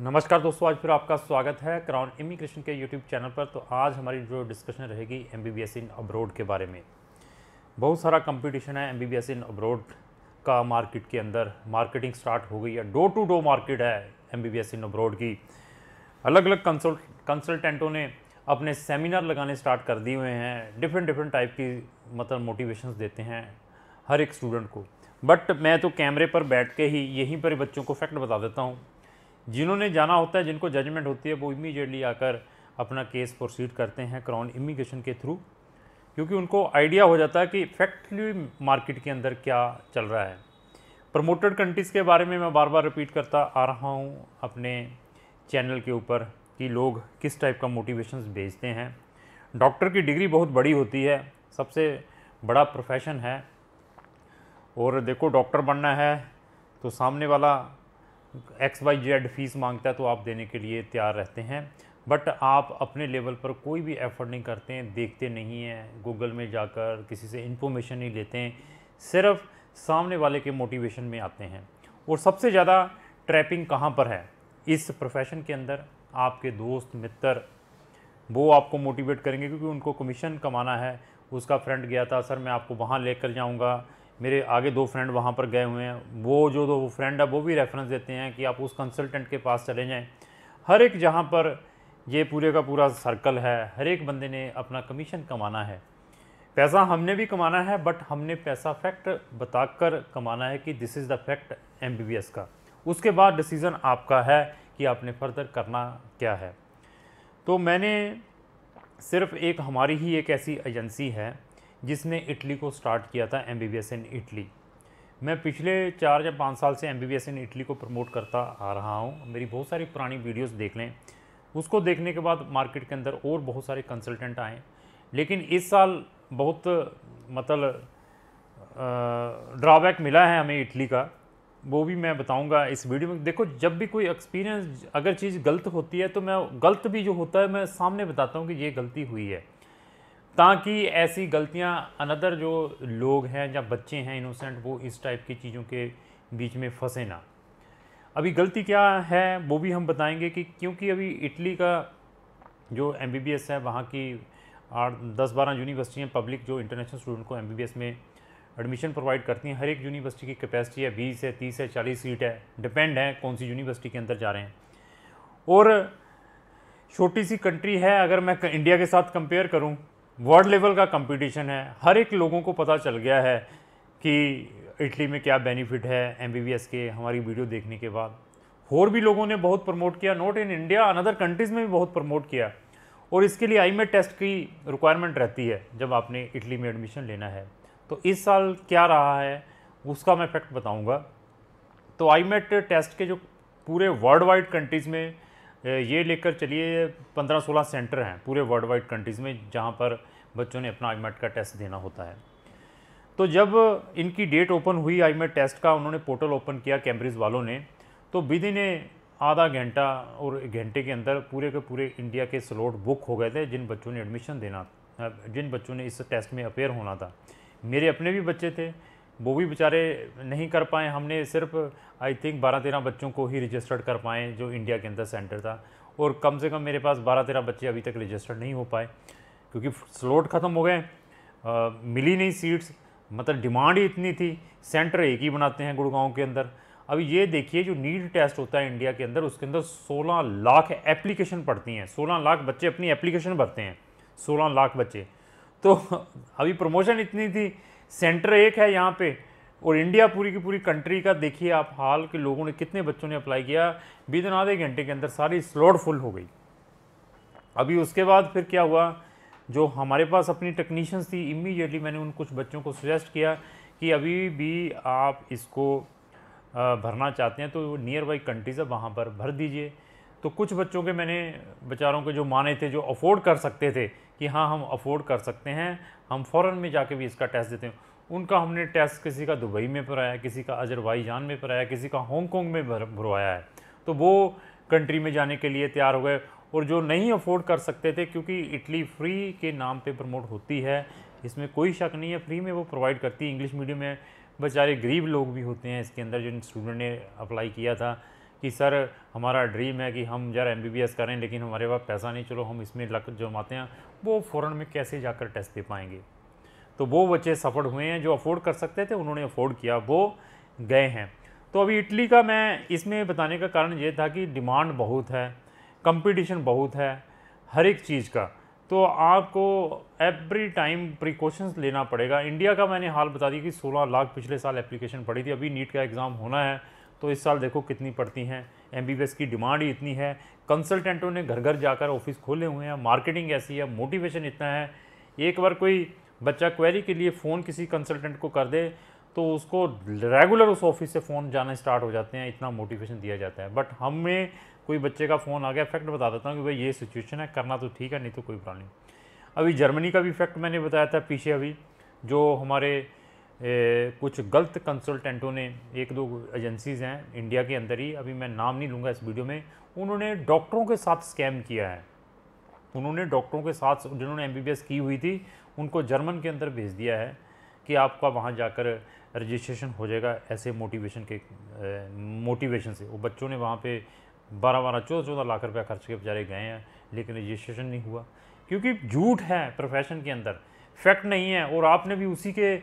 नमस्कार दोस्तों आज फिर आपका स्वागत है क्राउन इमिग्रेशन के यूट्यूब चैनल पर तो आज हमारी जो डिस्कशन रहेगी M B B S in abroad के बारे में बहुत सारा कंपटीशन है M B B S in abroad का मार्केट के अंदर मार्केटिंग स्टार्ट हो गई है डोर टू डोर मार्केट है M B B S in abroad की अलग अलग कंसल्टेंटों ने अपने सेमिनार लगाने स्टार्ट कर दिए हुए हैं डिफरेंट डिफरेंट टाइप की मतलब मोटिवेशन देते हैं हर एक स्टूडेंट को बट मैं तो कैमरे पर बैठ के ही यहीं पर बच्चों को फैक्ट बता देता हूँ जिन्होंने जाना होता है जिनको जजमेंट होती है वो इमीडिएटली आकर अपना केस प्रोसीड करते हैं क्राउन इमिग्रेशन के थ्रू क्योंकि उनको आइडिया हो जाता है कि फैक्टली मार्केट के अंदर क्या चल रहा है प्रमोटेड कंट्रीज़ के बारे में मैं बार बार रिपीट करता आ रहा हूँ अपने चैनल के ऊपर कि लोग किस टाइप का मोटिवेशन भेजते हैं डॉक्टर की डिग्री बहुत बड़ी होती है सबसे बड़ा प्रोफेशन है और देखो डॉक्टर बनना है तो सामने वाला एक्स वाई जेड फीस मांगता है तो आप देने के लिए तैयार रहते हैं बट आप अपने लेवल पर कोई भी एफर्ट नहीं करते हैं देखते नहीं हैं गूगल में जाकर किसी से इंफॉर्मेशन नहीं लेते हैं सिर्फ सामने वाले के मोटिवेशन में आते हैं और सबसे ज़्यादा ट्रैपिंग कहाँ पर है इस प्रोफेशन के अंदर आपके दोस्त मित्र वो आपको मोटिवेट करेंगे क्योंकि उनको कमीशन कमाना है उसका फ्रेंड गया था सर मैं आपको वहाँ लेकर जाऊँगा मेरे आगे दो फ्रेंड वहाँ पर गए हुए हैं वो जो दो फ्रेंड है वो भी रेफरेंस देते हैं कि आप उस कंसल्टेंट के पास चले जाएँ हर एक जहाँ पर ये पूरे का पूरा सर्कल है हर एक बंदे ने अपना कमीशन कमाना है पैसा हमने भी कमाना है बट हमने पैसा फैक्ट बताकर कमाना है कि this is the fact M का उसके बाद डिसीज़न आपका है कि आपने फर्दर करना क्या है तो मैंने सिर्फ एक हमारी ही एक ऐसी एजेंसी है जिसने इटली को स्टार्ट किया था एम इन इटली मैं पिछले चार या पाँच साल से एम इन इटली को प्रमोट करता आ रहा हूँ मेरी बहुत सारी पुरानी वीडियोस देख लें उसको देखने के बाद मार्केट के अंदर और बहुत सारे कंसल्टेंट आए लेकिन इस साल बहुत मतलब ड्रॉबैक मिला है हमें इटली का वो भी मैं बताऊंगा इस वीडियो में देखो जब भी कोई एक्सपीरियंस अगर चीज़ गलत होती है तो मैं गलत भी जो होता है मैं सामने बताता हूँ कि ये गलती हुई है ताकि ऐसी गलतियां अनदर जो लोग हैं या बच्चे हैं इनोसेंट वो इस टाइप की चीज़ों के बीच में फंसे ना अभी गलती क्या है वो भी हम बताएंगे कि क्योंकि अभी इटली का जो एम है वहाँ की आठ दस बारह यूनिवर्सिटियाँ पब्लिक जो इंटरनेशनल स्टूडेंट को एम में एडमिशन प्रोवाइड करती हैं हर एक यूनिवर्सिटी की कैपेसिटी है बीस है तीस है चालीस सीट है डिपेंड है कौन सी यूनिवर्सिटी के अंदर जा रहे हैं और छोटी सी कंट्री है अगर मैं इंडिया के साथ कंपेयर करूं वर्ल्ड लेवल का कंपटीशन है हर एक लोगों को पता चल गया है कि इटली में क्या बेनिफिट है एम के हमारी वीडियो देखने के बाद और भी लोगों ने बहुत प्रमोट किया not in India another countries में भी बहुत प्रमोट किया और इसके लिए आई टेस्ट की रिक्वायरमेंट रहती है जब आपने इटली में एडमिशन लेना है तो इस साल क्या रहा है उसका मैं फैक्ट बताऊँगा तो आई टेस्ट के जो पूरे वर्ल्ड वाइड कंट्रीज़ में ये लेकर चलिए पंद्रह सोलह सेंटर हैं पूरे वर्ल्ड वाइड कंट्रीज़ में जहाँ पर बच्चों ने अपना आईमेट e का टेस्ट देना होता है तो जब इनकी डेट ओपन हुई आईमेट टेस्ट e का उन्होंने पोर्टल ओपन किया कैम्ब्रिज वालों ने तो विद इन आधा घंटा और घंटे के अंदर पूरे के पूरे इंडिया के स्लॉट बुक हो गए थे जिन बच्चों ने एडमिशन देना जिन बच्चों ने इस टेस्ट में अपेयर होना था मेरे अपने भी बच्चे थे वो भी बेचारे नहीं कर पाए हमने सिर्फ आई थिंक बारह तेरह बच्चों को ही रजिस्टर्ड कर पाए जो इंडिया के अंदर सेंटर था और कम से कम मेरे पास बारह तेरह बच्चे अभी तक रजिस्टर्ड नहीं हो पाए क्योंकि स्लॉट ख़त्म हो गए मिली नहीं सीट्स मतलब डिमांड ही इतनी थी सेंटर एक ही बनाते हैं गुड़गांव के अंदर अब ये देखिए जो नीट टेस्ट होता है इंडिया के अंदर उसके अंदर 16 लाख एप्लीकेशन पड़ती हैं 16 लाख बच्चे अपनी एप्लीकेशन भरते हैं 16 लाख बच्चे तो अभी प्रमोशन इतनी थी सेंटर एक है यहाँ पे और इंडिया पूरी की पूरी कंट्री का देखिए आप हाल के लोगों ने कितने बच्चों ने अप्लाई किया विदिन आधे घंटे के अंदर सारी स्लॉट फुल हो गई अभी उसके बाद फिर क्या हुआ जो हमारे पास अपनी टेक्नीशियंस थी इमीडिएटली मैंने उन कुछ बच्चों को सजेस्ट किया कि अभी भी आप इसको भरना चाहते हैं तो नियर बाई कंट्रीज़ है वहाँ पर भर दीजिए तो कुछ बच्चों के मैंने बेचारों के जो माने थे जो अफोर्ड कर सकते थे कि हाँ हम अफोर्ड कर सकते हैं हम फ़ौर में जाके भी इसका टेस्ट देते हैं उनका हमने टेस्ट किसी का दुबई में भरवाया किसी का जान में भरवाया किसी का हांगकॉन्ग में भरवाया है तो वो कंट्री में जाने के लिए तैयार हो गए और जो नहीं अफोर्ड कर सकते थे क्योंकि इटली फ्री के नाम पे प्रमोट होती है इसमें कोई शक नहीं है फ्री में वो प्रोवाइड करती है इंग्लिश मीडियम में बेचारे गरीब लोग भी होते हैं इसके अंदर जिन स्टूडेंट ने अप्लाई किया था कि सर हमारा ड्रीम है कि हम जरा एम करें लेकिन हमारे पास पैसा नहीं चलो हम इसमें लक जमाते हैं वो फ़ौरन में कैसे जाकर टेस्ट दे पाएंगे तो वो बच्चे सफ़र हुए हैं जो अफोर्ड कर सकते थे उन्होंने अफोर्ड किया वो गए हैं तो अभी इटली का मैं इसमें बताने का कारण ये था कि डिमांड बहुत है कंपटीशन बहुत है हर एक चीज़ का तो आपको एवरी टाइम प्रिकॉशंस लेना पड़ेगा इंडिया का मैंने हाल बता दिया कि 16 लाख पिछले साल एप्लीकेशन पड़ी थी अभी नीट का एग्ज़ाम होना है तो इस साल देखो कितनी पड़ती हैं एम की डिमांड ही इतनी है कंसल्टेंटों ने घर घर जाकर ऑफिस खोले हुए हैं मार्केटिंग ऐसी है मोटिवेशन इतना है एक बार कोई बच्चा क्वेरी के लिए फ़ोन किसी कंसल्टेंट को कर दे तो उसको रेगुलर उस ऑफिस से फ़ोन जाना स्टार्ट हो जाते हैं इतना मोटिवेशन दिया जाता है बट हमें कोई बच्चे का फ़ोन आ गया फैक्ट बता देता हूँ कि भाई ये सिचुएशन है करना तो ठीक है नहीं तो कोई प्रॉब्लम अभी जर्मनी का भी फैक्ट मैंने बताया था पीछे अभी जो हमारे कुछ गलत कंसल्टेंटों ने एक दो एजेंसीज़ हैं इंडिया के अंदर ही अभी मैं नाम नहीं लूँगा इस वीडियो में उन्होंने डॉक्टरों के साथ स्कैम किया है उन्होंने डॉक्टरों के साथ जिन्होंने एम की हुई थी उनको जर्मन के अंदर भेज दिया है कि आपका वहाँ जाकर रजिस्ट्रेशन हो जाएगा ऐसे मोटिवेशन के मोटिवेशन से वो बच्चों ने वहाँ पे बारह बारह चौदह चौदह लाख रुपया खर्च के बेचारे गए हैं लेकिन रजिस्ट्रेशन नहीं हुआ क्योंकि झूठ है प्रोफेशन के अंदर फैक्ट नहीं है और आपने भी उसी के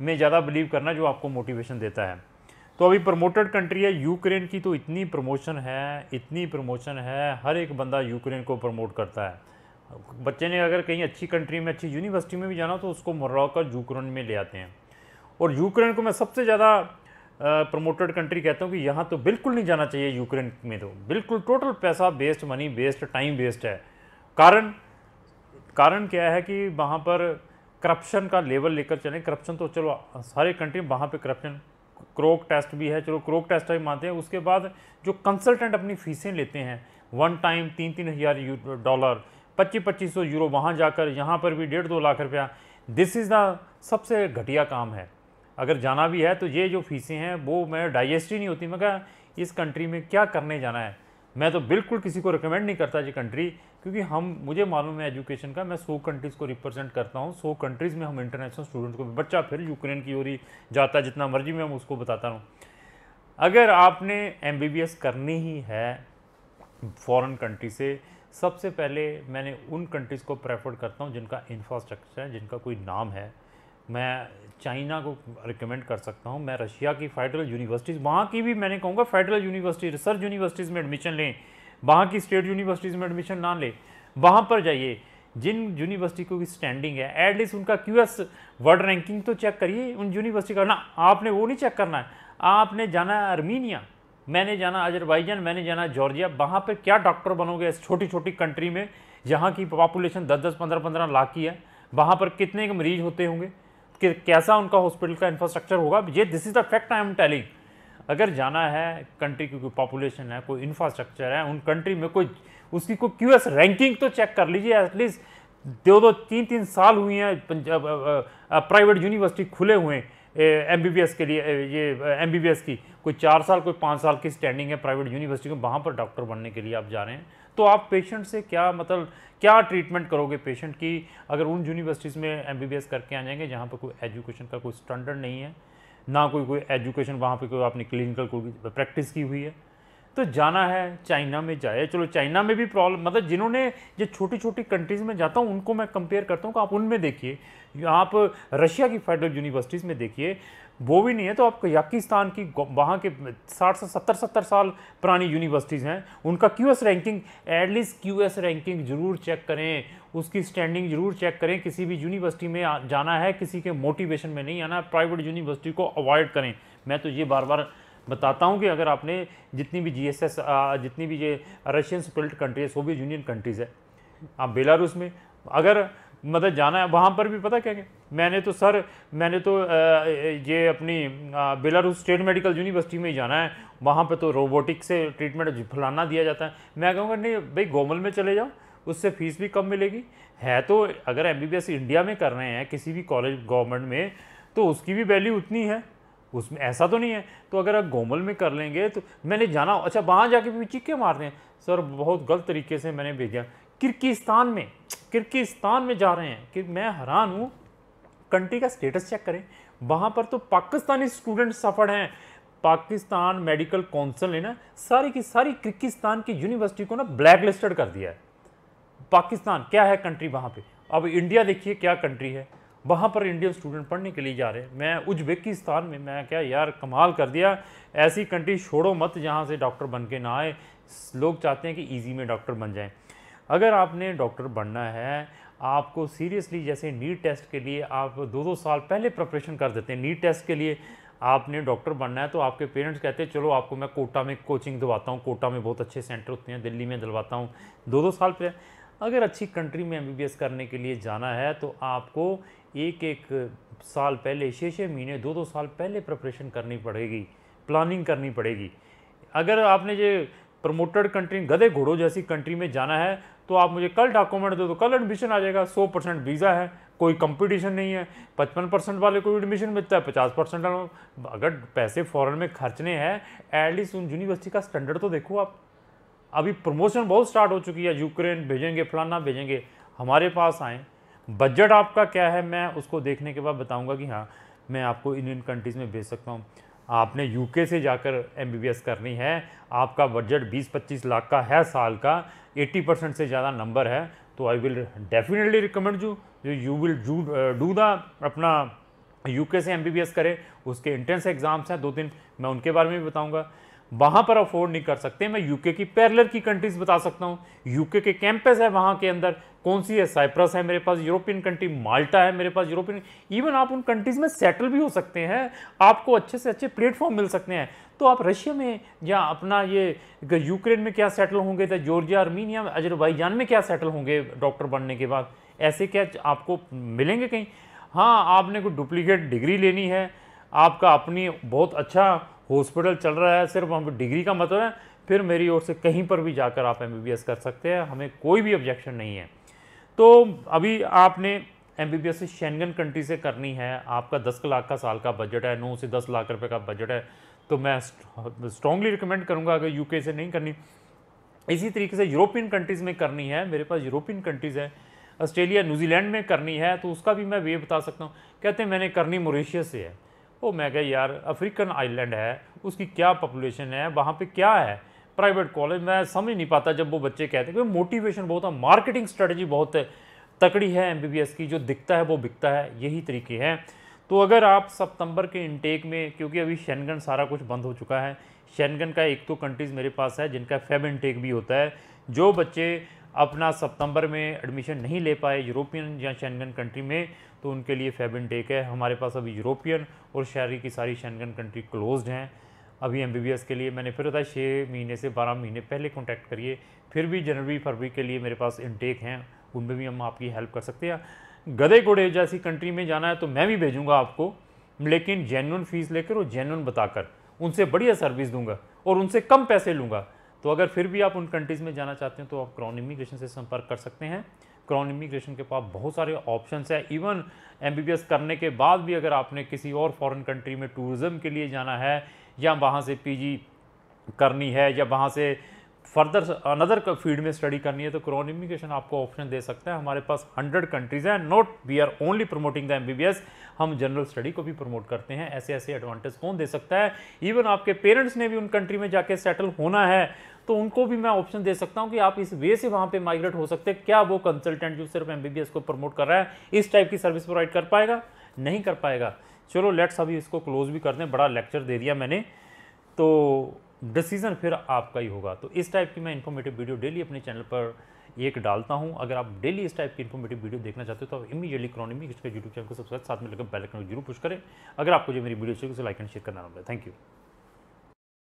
में ज़्यादा बिलीव करना जो आपको मोटिवेशन देता है तो अभी प्रमोटेड कंट्री है यूक्रेन की तो इतनी प्रमोशन है इतनी प्रमोशन है हर एक बंदा यूक्रेन को प्रमोट करता है बच्चे ने अगर कहीं अच्छी कंट्री में अच्छी यूनिवर्सिटी में भी जाना तो उसको मोरक्को यूक्रेन में ले आते हैं और यूक्रेन को मैं सबसे ज़्यादा प्रमोटेड कंट्री कहता हूँ कि यहाँ तो बिल्कुल नहीं जाना चाहिए यूक्रेन में तो बिल्कुल टोटल पैसा waste money waste time waste है कारण कारण क्या है कि वहाँ पर करप्शन का लेवल लेकर चलें करप्शन तो चलो सारे कंट्री में वहाँ पे करप्शन क्रोक टेस्ट भी है चलो क्रोक टेस्ट भी मानते हैं उसके बाद जो कंसल्टेंट अपनी फीसें लेते हैं वन टाइम तीन तीन हज़ार डॉलर पच्चीस पच्चीस सौ यूरो वहाँ जाकर यहाँ पर भी डेढ़ दो लाख रुपया दिस इज़ द सबसे घटिया काम है अगर जाना भी है तो ये जो फीसें हैं वो मैं डाइजेस्ट ही नहीं होती मैं इस कंट्री में क्या करने जाना है मैं तो बिल्कुल किसी को रिकमेंड नहीं करता ये कंट्री क्योंकि हम मुझे मालूम है एजुकेशन का मैं सौ कंट्रीज़ को रिप्रेजेंट करता हूँ सौ कंट्रीज़ में हम इंटरनेशनल स्टूडेंट्स को बच्चा फिर यूक्रेन की ओर ही जाता है जितना मर्जी मैं उसको बताता रहूँ अगर आपने एम करनी ही है फॉरेन कंट्री से सबसे पहले मैंने उन कंट्रीज़ को प्रेफर करता हूँ जिनका इंफ्रास्ट्रक्चर है जिनका कोई नाम है मैं चाइना को रिकमेंड कर सकता हूँ मैं रशिया की फेडरल यूनिवर्सिटीज़ वहाँ की भी मैंने कहूँगा फेडरल यूनिवर्सिटी रिसर्च यूनिवर्सिटीज़ में एडमिशन लें वहाँ की स्टेट यूनिवर्सिटीज़ में एडमिशन ना ले वहाँ पर जाइए जिन यूनिवर्सिटी भी स्टैंडिंग है एटलीस्ट उनका क्यू एस वर्ल्ड रैंकिंग तो चेक करिए उन यूनिवर्सिटी का ना आपने वो नहीं चेक करना है आपने जाना है अर्मीनिया मैंने जाना अजरबैजान मैंने जाना जॉर्जिया वहाँ पर क्या डॉक्टर बनोगे इस छोटी छोटी कंट्री में जहाँ की पॉपुलेशन दस दस पंद्रह पंद्रह लाख की है वहाँ पर कितने मरीज होते होंगे कि कैसा उनका हॉस्पिटल का इंफ्रास्ट्रक्चर होगा ये this is the fact I am telling अगर जाना है कंट्री की कोई पॉपुलेशन है कोई इंफ्रास्ट्रक्चर है उन कंट्री में कोई उसकी कोई क्यूएस रैंकिंग तो चेक कर लीजिए एटलीस्ट दो दो तीन तीन साल हुई हैं प्राइवेट यूनिवर्सिटी खुले हुए हैं एम के लिए ये एम की कोई चार साल कोई पाँच साल की स्टैंडिंग है प्राइवेट यूनिवर्सिटी में वहाँ पर डॉक्टर बनने के लिए आप जा रहे हैं तो आप पेशेंट से क्या मतलब क्या ट्रीटमेंट करोगे पेशेंट की अगर उन यूनिवर्सिटीज़ में एम करके आ जाएंगे जहाँ पर कोई एजुकेशन का कोई स्टैंडर्ड नहीं है ना कोई कोई एजुकेशन वहाँ पे कोई आपने क्लिनिकल कोई प्रैक्टिस की हुई है तो जाना है चाइना में जाए चलो चाइना में भी प्रॉब्लम मतलब जिन्होंने जो छोटी छोटी कंट्रीज़ में जाता हूँ उनको मैं कंपेयर करता हूँ आप उनमें देखिए आप रशिया की फेडरल यूनिवर्सिटीज़ में देखिए वो भी नहीं है तो आप याकिस्तान की वहाँ के साठ से सत्तर सत्तर साल पुरानी यूनिवर्सिटीज़ हैं उनका Q S ranking at least Q S ranking ज़रूर चेक करें उसकी स्टैंडिंग ज़रूर चेक करें किसी भी यूनिवर्सिटी में जाना है किसी के मोटिवेशन में नहीं आना प्राइवेट यूनिवर्सिटी को अवॉइड करें मैं तो ये बार बार बताता हूँ कि अगर आपने जितनी भी जीएसएस जितनी भी ये Russian split countries Soviet Union countries है आप बेलारूस में अगर मतलब जाना है वहाँ पर भी पता क्या क्या मैंने तो सर मैंने तो ये अपनी बेलारूस स्टेट मेडिकल यूनिवर्सिटी में ही जाना है वहाँ पर तो रोबोटिक से ट्रीटमेंट फलाना दिया जाता है मैं कहूँगा नहीं भाई गोमल में चले जाओ उससे फ़ीस भी कम मिलेगी है तो अगर एम इंडिया में कर रहे हैं किसी भी कॉलेज गवर्नमेंट में तो उसकी भी वैल्यू उतनी है उसमें ऐसा तो नहीं है तो अगर आप गोमल में कर लेंगे तो मैंने जाना अच्छा वहाँ जाके भी चिक्के मार हैं सर बहुत गलत तरीके से मैंने भेजा किर्गिस्तान में किर्गिस्तान में जा रहे हैं कि मैं हैरान हूँ कंट्री का स्टेटस चेक करें वहाँ पर तो पाकिस्तानी स्टूडेंट सफर हैं पाकिस्तान मेडिकल काउंसिल ने ना सारी की सारी किर्गिस्तान की यूनिवर्सिटी को ना ब्लैक लिस्टेड कर दिया है पाकिस्तान क्या है कंट्री वहाँ पे अब इंडिया देखिए क्या कंट्री है वहाँ पर इंडियन स्टूडेंट पढ़ने के लिए जा रहे हैं मैं उज्बेकिस्तान में मैं क्या यार कमाल कर दिया ऐसी कंट्री छोड़ो मत जहाँ से डॉक्टर बन के ना आए लोग चाहते हैं कि ईजी में डॉक्टर बन जाएं अगर आपने डॉक्टर बनना है आपको सीरियसली जैसे नीट टेस्ट के लिए आप दो दो साल पहले प्रिपरेशन कर देते हैं नीट टेस्ट के लिए आपने डॉक्टर बनना है तो आपके पेरेंट्स कहते हैं चलो आपको मैं कोटा में कोचिंग दिलवाता हूँ कोटा में बहुत अच्छे सेंटर होते हैं दिल्ली में दिलवाता हूँ दो दो साल पहले अगर अच्छी कंट्री में एम करने के लिए जाना है तो आपको एक एक साल पहले छः छः महीने दो दो साल पहले प्रिपरेशन करनी पड़ेगी प्लानिंग करनी पड़ेगी अगर आपने जो प्रमोटेड कंट्री गधे घोड़ों जैसी कंट्री में जाना है तो आप मुझे कल डॉक्यूमेंट दो तो कल एडमिशन आ जाएगा सौ परसेंट वीज़ा है कोई कंपटीशन नहीं है पचपन परसेंट वाले को एडमिशन मिलता है पचास परसेंट वालों अगर पैसे फॉरेन में खर्चने हैं एटलीस्ट उन यूनिवर्सिटी का स्टैंडर्ड तो देखो आप अभी प्रमोशन बहुत स्टार्ट हो चुकी है यूक्रेन भेजेंगे फलाना भेजेंगे हमारे पास आएँ बजट आपका क्या है मैं उसको देखने के बाद बताऊँगा कि हाँ मैं आपको इन इन कंट्रीज़ में भेज सकता हूँ आपने यूके से जाकर एमबीबीएस करनी है आपका बजट 20-25 लाख का है साल का 80 परसेंट से ज़्यादा नंबर है तो I will definitely recommend you जो यू विल डू द अपना यूके से एमबीबीएस करे उसके इंट्रेंस एग्ज़ाम्स हैं दो तीन मैं उनके बारे में भी बताऊँगा वहां पर अफोर्ड नहीं कर सकते मैं यूके की पैरलर की कंट्रीज बता सकता हूँ यूके के कैंपस है वहाँ के अंदर कौन सी है साइप्रस है मेरे पास यूरोपियन कंट्री माल्टा है मेरे पास यूरोपियन इवन आप उन कंट्रीज में सेटल भी हो सकते हैं आपको अच्छे से अच्छे प्लेटफॉर्म मिल सकते हैं तो आप रशिया में या अपना ये यूक्रेन में क्या सेटल होंगे या जॉर्जिया अर्मीनिया अजरबैजान में क्या सेटल होंगे डॉक्टर बनने के बाद ऐसे क्या आपको मिलेंगे कहीं हाँ आपने कोई डुप्लीकेट डिग्री लेनी है आपका अपनी बहुत अच्छा हॉस्पिटल चल रहा है सिर्फ हम डिग्री का मतलब है फिर मेरी ओर से कहीं पर भी जाकर आप एम कर सकते हैं हमें कोई भी ऑब्जेक्शन नहीं है तो अभी आपने एम बी से शेनगन कंट्री से करनी है आपका दस लाख का साल का बजट है नौ से दस लाख रुपए का बजट है तो मैं स्ट्रॉन्गली रिकमेंड करूँगा अगर यूके से नहीं करनी इसी तरीके से यूरोपियन कंट्रीज़ में करनी है मेरे पास यूरोपियन कंट्रीज़ हैं ऑस्ट्रेलिया न्यूजीलैंड में करनी है तो उसका भी मैं वे बता सकता हूँ कहते हैं मैंने करनी मॉरिशियस से है वो तो मैं कह यार अफ्रीकन आइलैंड है उसकी क्या पॉपुलेशन है वहाँ पे क्या है प्राइवेट कॉलेज मैं समझ नहीं पाता जब वो बच्चे कहते हैं क्योंकि मोटिवेशन बहुत है मार्केटिंग स्ट्रेटजी बहुत तकड़ी है एम की जो दिखता है वो बिकता है यही तरीके हैं तो अगर आप सितंबर के इनटेक में क्योंकि अभी शैनगन सारा कुछ बंद हो चुका है शैनगन का एक तो कंट्रीज़ मेरे पास है जिनका फेब इनटेक भी होता है जो बच्चे अपना सितंबर में एडमिशन नहीं ले पाए यूरोपियन या शैनगन कंट्री में तो उनके लिए फेबिन टेक है हमारे पास अभी यूरोपियन और शहरी की सारी शैनगन कंट्री क्लोज्ड हैं अभी एम के लिए मैंने फिर बताया छः महीने से बारह महीने पहले कॉन्टैक्ट करिए फिर भी जनवरी फरवरी के लिए मेरे पास इनटेक हैं उनमें भी हम आपकी हेल्प कर सकते हैं गधे घोड़े जैसी कंट्री में जाना है तो मैं भी भेजूंगा आपको लेकिन जेनुअन फ़ीस लेकर और जेनुअन बताकर उनसे बढ़िया सर्विस दूंगा और उनसे कम पैसे लूँगा तो अगर फिर भी आप उन कंट्रीज़ में जाना चाहते हैं तो आप क्रॉन इमिग्रेशन से संपर्क कर सकते हैं क्रॉन इमिग्रेशन के पास बहुत सारे ऑप्शन है इवन एम करने के बाद भी अगर आपने किसी और फॉरेन कंट्री में टूरिज़म के लिए जाना है या वहाँ से पीजी करनी है या वहाँ से फर्दर अनदर फील्ड में स्टडी करनी है तो क्रॉन इम्यूनिकेशन आपको ऑप्शन दे सकता है हमारे पास हंड्रेड कंट्रीज हैं not we are only promoting the M हम जनरल स्टडी को भी प्रमोट करते हैं ऐसे ऐसे एडवांटेज कौन दे सकता है इवन आपके पेरेंट्स ने भी उन कंट्री में जाके सेटल होना है तो उनको भी मैं ऑप्शन दे सकता हूं कि आप इस वे से वहां पे माइग्रेट हो सकते हैं क्या वो कंसल्टेंट जो सिर्फ एमबीबीएस को प्रमोट कर रहा है इस टाइप की सर्विस प्रोवाइड कर पाएगा नहीं कर पाएगा चलो लेट्स अभी इसको क्लोज भी कर दें बड़ा लेक्चर दे दिया मैंने तो डिसीज़न फिर आपका ही होगा तो इस टाइप की मैं इन्फॉर्मेटिव वीडियो डेली अपने चैनल पर एक डालता हूं अगर आप डेली इस टाइप की इन्फॉर्मेटिव वीडियो देखना चाहते हो तो आप इमीडियटली क्रॉनिमी इसका यूट्यूब चैनल को सब्सक्राइब साथ में लगकर बेल को जरूर पुश करें अगर आपको जो मेरी वीडियो चाहिए उसे लाइक एंड शेयर करना होगा थैंक यू